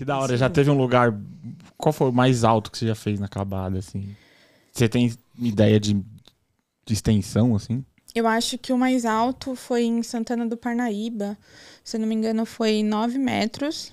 Que da hora. Sim. Já teve um lugar. Qual foi o mais alto que você já fez na acabada, assim? Você tem ideia de, de extensão, assim? Eu acho que o mais alto foi em Santana do Parnaíba. Se eu não me engano, foi 9 metros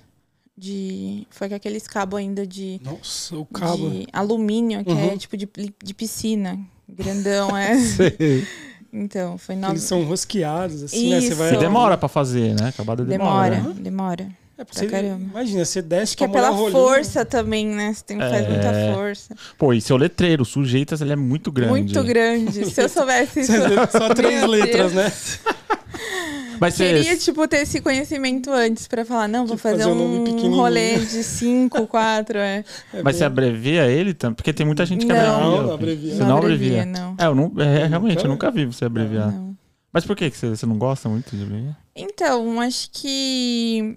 de. Foi com aqueles cabos ainda de. Nossa, o cabo. De alumínio, que é uhum. é tipo de, de piscina. Grandão, é. Sei. Então, foi 9 nove. Eles são rosqueados, assim, Isso. né? Você vai... E demora pra fazer, né? Acabada demora. Demora, né? demora. É, pra você, Imagina, você desce Acho que é pela força também, né? Você tem que fazer é... muita força. Pô, e seu letreiro, sujeitas, ele é muito grande. Muito grande. Se eu soubesse isso. Só três letras, né? Mas Queria, tipo, ter esse conhecimento antes pra falar, não, vou tipo, fazer, fazer um, um rolê de cinco quatro é. é. Mas você abrevia ele também? Porque tem muita gente que não, abrevia. Não, abrevia. Você não, não abrevia, não. É, eu não, é, realmente, nunca... eu nunca vi você abreviar. Mas por que, você não gosta muito de abreviar? Então, acho que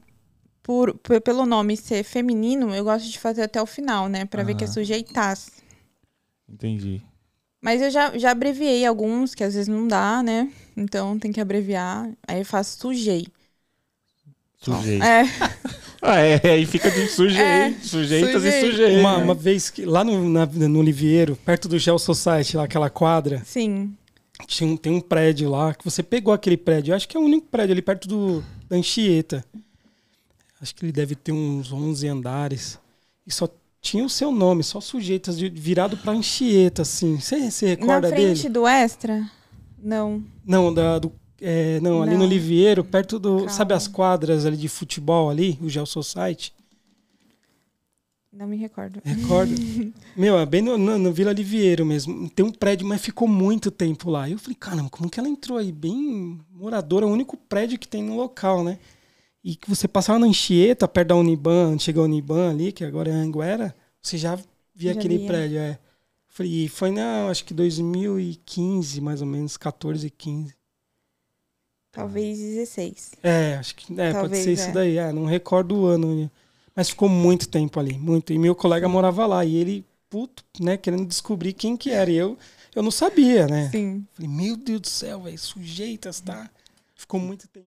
por, por, pelo nome ser feminino, eu gosto de fazer até o final, né? Pra ver que é sujeitas. Entendi. Mas eu já, já abreviei alguns, que às vezes não dá, né? Então tem que abreviar. Aí eu faço sujei. Sujei. É. ah, é, aí fica de sujei, é. sujeitas sujei. e sujei. Uma, uma, vez que lá no, no Liviero, perto do Gel Society, lá aquela quadra. Sim. Tinha um, tem um prédio lá, que você pegou aquele prédio. Eu acho que é o único prédio ali perto do, da Anchieta. Acho que ele deve ter uns 11 andares. E só tinha o seu nome, só sujeitas, de, virado para Anchieta, assim. Você se recorda dele? Na frente dele? do Extra? Não. Não, da, do, é, não, não, ali no Oliveiro, perto do... Calma. Sabe as quadras ali de futebol ali? O Gel Society? Não me recordo. Recordo. Meu, é bem no, no, no, Vila Liviero mesmo. Tem um prédio, mas ficou muito tempo lá. E eu falei, caramba, como que ela entrou aí? Bem moradora, o único prédio que tem no local, né? e que você passava na Anchieta, perto da Uniban, chegou a Uniban ali, que agora é Anguera, você já via já aquele via. prédio. É. E foi na, acho que 2015, mais ou menos, 14, 15. Talvez 16. É, acho que é, pode ser é. isso daí. É, não recordo o ano. Mas ficou muito tempo ali, muito. E meu colega Sim. morava lá e ele, puto, né, querendo descobrir quem que era. E eu, eu não sabia, né? Sim. Falei, meu Deus do céu, velho, sujeitas, tá? Ficou muito tempo.